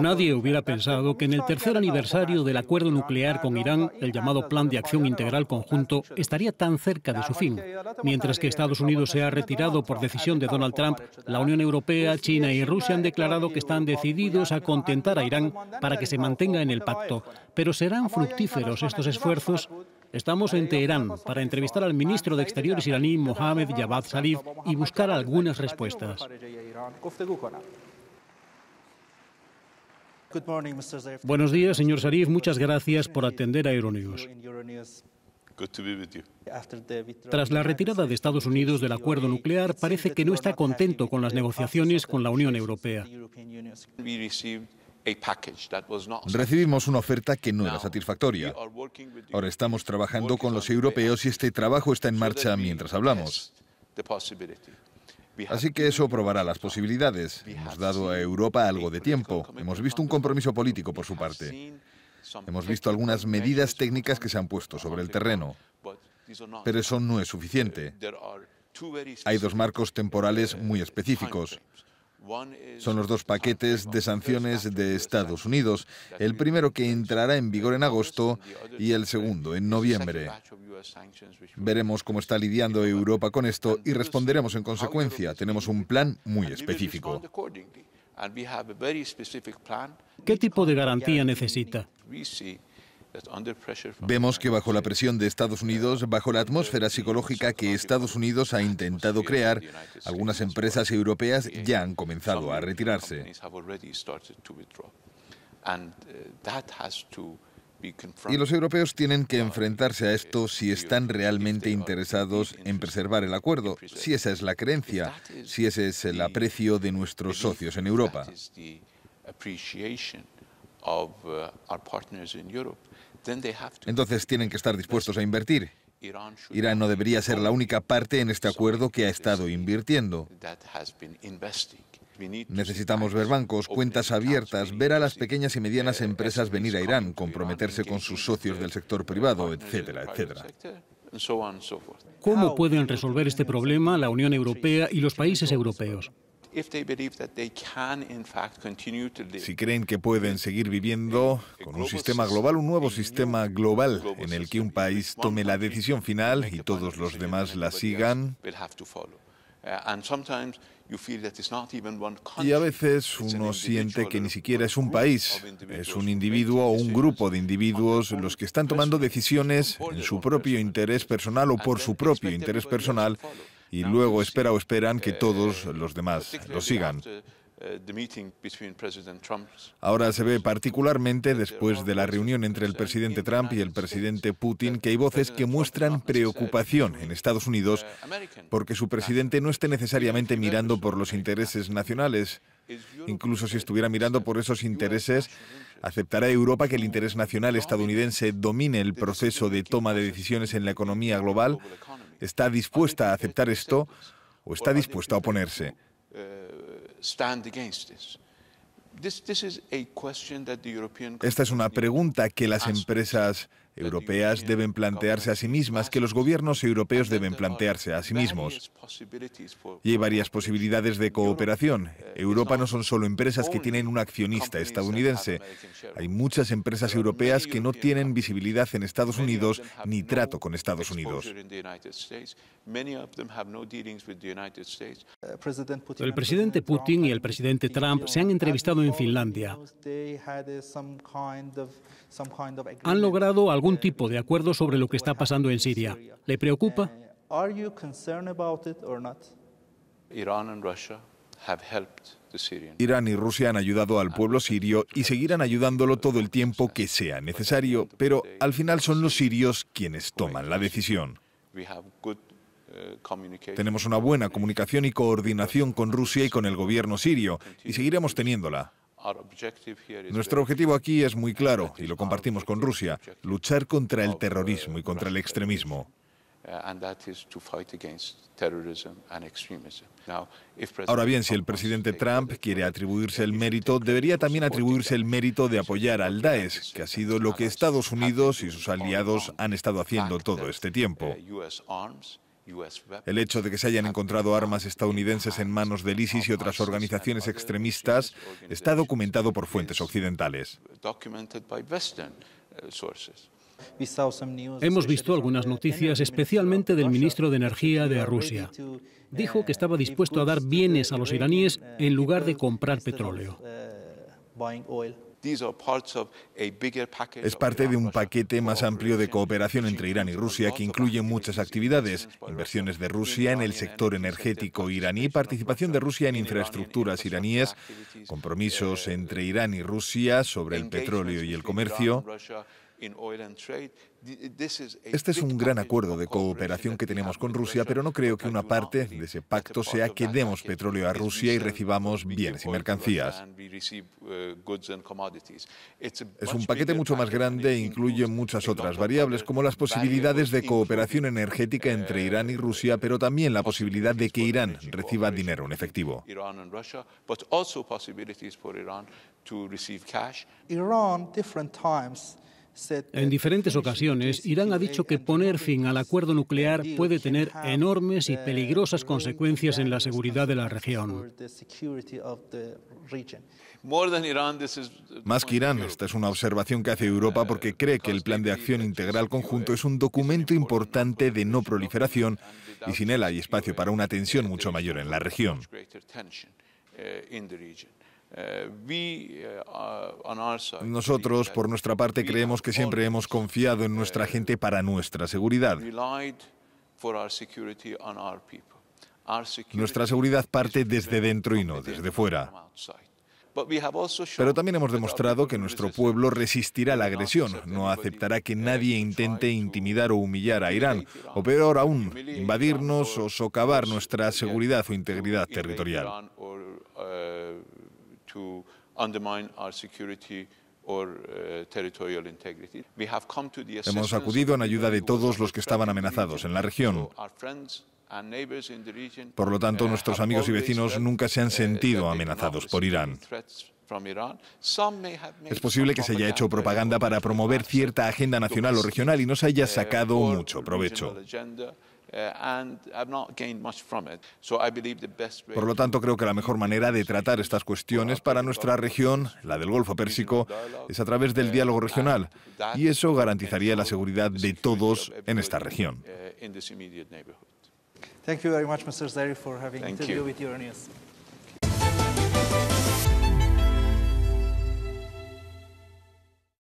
Nadie hubiera pensado que en el tercer aniversario del acuerdo nuclear con Irán, el llamado Plan de Acción Integral Conjunto estaría tan cerca de su fin. Mientras que Estados Unidos se ha retirado por decisión de Donald Trump, la Unión Europea, China y Rusia han declarado que están decididos a contentar a Irán para que se mantenga en el pacto. Pero serán fructíferos estos esfuerzos Estamos en Teherán para entrevistar al ministro de Exteriores iraní Mohamed Javad Zarif y buscar algunas respuestas. Buenos días, señor Sarif. Muchas gracias por atender a Euronews. Tras la retirada de Estados Unidos del acuerdo e nuclear, parece que no está contento con las negociaciones con la Unión Europea. Recibimos una oferta que no era satisfactoria. Ahora estamos trabajando con los europeos y este trabajo está en marcha mientras hablamos. Así que eso probará las posibilidades. Hemos dado a Europa algo de tiempo. Hemos visto un compromiso político por su parte. Hemos visto algunas medidas técnicas que se han puesto sobre el terreno. Pero eso no es suficiente. Hay dos marcos temporales muy específicos. Son los dos paquetes de sanciones de Estados Unidos, el primero que entrará en vigor en agosto y el segundo en noviembre. Veremos cómo está lidiando Europa con esto y responderemos en consecuencia. Tenemos un plan muy específico. ¿Qué tipo de garantía necesita? Vemos que bajo la presión de Estados Unidos, bajo la atmósfera psicológica que Estados Unidos ha intentado crear, algunas empresas europeas ya han comenzado a retirarse. Uh, y los europeos tienen que enfrentarse a esto si están realmente interesados en preservar el acuerdo, si esa es la creencia, si ese es el aprecio de nuestros socios en Europa. Entonces tienen que estar dispuestos a invertir. Irán no debería ser la única parte en este acuerdo que ha estado invirtiendo. Necesitamos ver bancos, cuentas abiertas, ver a las pequeñas y medianas empresas venir a Irán, comprometerse con sus socios del sector privado, etcétera, etcétera. ¿Cómo pueden resolver este problema la Unión Europea y los países europeos? Si creen que pueden seguir viviendo eh, con un sistema global, un nuevo sistema global en el que un país tome la decisión final y todos los demás la sigan, y a veces uno siente que ni siquiera es un país, es un individuo o un grupo de individuos los que están tomando decisiones en su propio interés personal o por su propio interés personal y luego espera o esperan que todos uh, los demás lo sigan. Uh, Ahora se ve particularmente después de la reunión entre el presidente Trump y el presidente Putin que hay voces que muestran uh, preocupación en Estados Unidos porque su presidente no esté necesariamente mirando por los intereses nacionales. Incluso si estuviera mirando por esos intereses, ¿aceptará Europa que el interés nacional estadounidense domine el proceso de toma de decisiones en la economía global? está dispuesta a aceptar esto o está dispuesta a oponerse. Esta es una pregunta que las empresas europeas deben plantearse a sí mismas, que los gobiernos europeos deben plantearse a sí mismos. Y hay varias posibilidades de cooperación. Europa no son solo empresas que tienen un accionista estadounidense. Hay muchas empresas europeas que no tienen visibilidad en Estados Unidos ni trato con Estados Unidos. El presidente Putin y el presidente Trump se han entrevistado en Finlandia. Eh, han logrado algún tipo de acuerdo sobre lo que está pasando en Siria. ¿Le preocupa? Irán y Rusia han ayudado al pueblo sirio y seguirán ayudándolo todo el tiempo que sea necesario, pero al final son los sirios quienes toman la decisión. Uh, Tenemos una buena comunicación y coordinación con Rusia y con el gobierno sirio y seguiremos teniéndola. Nuestro objetivo aquí es muy claro y lo compartimos con Rusia, luchar contra el uh, terrorismo y contra el extremismo. Uh, Ahora bien, si el presidente Trump quiere atribuirse el mérito, debería también atribuirse el mérito de apoyar al Daesh, que ha sido lo que Estados Unidos y sus aliados han estado haciendo todo este tiempo. Uh, el hecho de que se hayan encontrado armas estadounidenses en manos del ISIS y otras organizaciones extremistas está documentado por fuentes occidentales. Uh, Hemos visto algunas noticias, especialmente del ministro de Energía de Rusia. Dijo que estaba dispuesto a dar bienes a los iraníes en lugar de comprar petróleo. Es parte de un paquete más amplio de cooperación entre Irán y Rusia que incluye muchas actividades, inversiones de Rusia en el sector energético iraní, participación de Rusia en infraestructuras iraníes, compromisos entre Irán y Rusia sobre el petróleo y el comercio, este es un gran acuerdo de cooperación que tenemos con Rusia, pero no creo que una parte de ese pacto sea que demos petróleo a Rusia y recibamos bienes y mercancías. Uh, es un paquete mucho más grande e incluye muchas otras variables, como las posibilidades de cooperación energética entre uh, Irán y Rusia, pero también la posibilidad de que Irán reciba dinero en efectivo. Irán, en diferentes ocasiones, Irán ha dicho que poner fin al acuerdo nuclear puede tener enormes y peligrosas consecuencias en la seguridad de la región. Más que Irán, esta es una observación que hace Europa porque cree que el Plan de Acción Integral Conjunto es un documento importante de no proliferación y sin él hay espacio para una tensión mucho mayor en la región. Eh, eh, Nosotros, por nuestra parte, creemos que siempre hemos confiado en nuestra eh, gente para nuestra seguridad. Nuestra seguridad parte desde dentro y no desde fuera. Pero también hemos demostrado que nuestro pueblo resistirá la agresión, no aceptará que nadie intente intimidar o humillar a Irán, o peor aún, invadirnos o socavar nuestra seguridad o integridad territorial. Hemos acudido en ayuda de todos los que estaban amenazados en la región. Por lo tanto, uh, nuestros amigos y vecinos nunca se han uh, sentido amenazados por Irán. Es posible que se haya hecho propaganda para promover cierta agenda nacional o uh, regional y no se haya sacado mucho provecho. Por lo tanto, creo que la mejor manera de tratar estas cuestiones para nuestra región, la del Golfo Pérsico, es a través del diálogo regional, y eso garantizaría la seguridad de todos en esta región. Uh,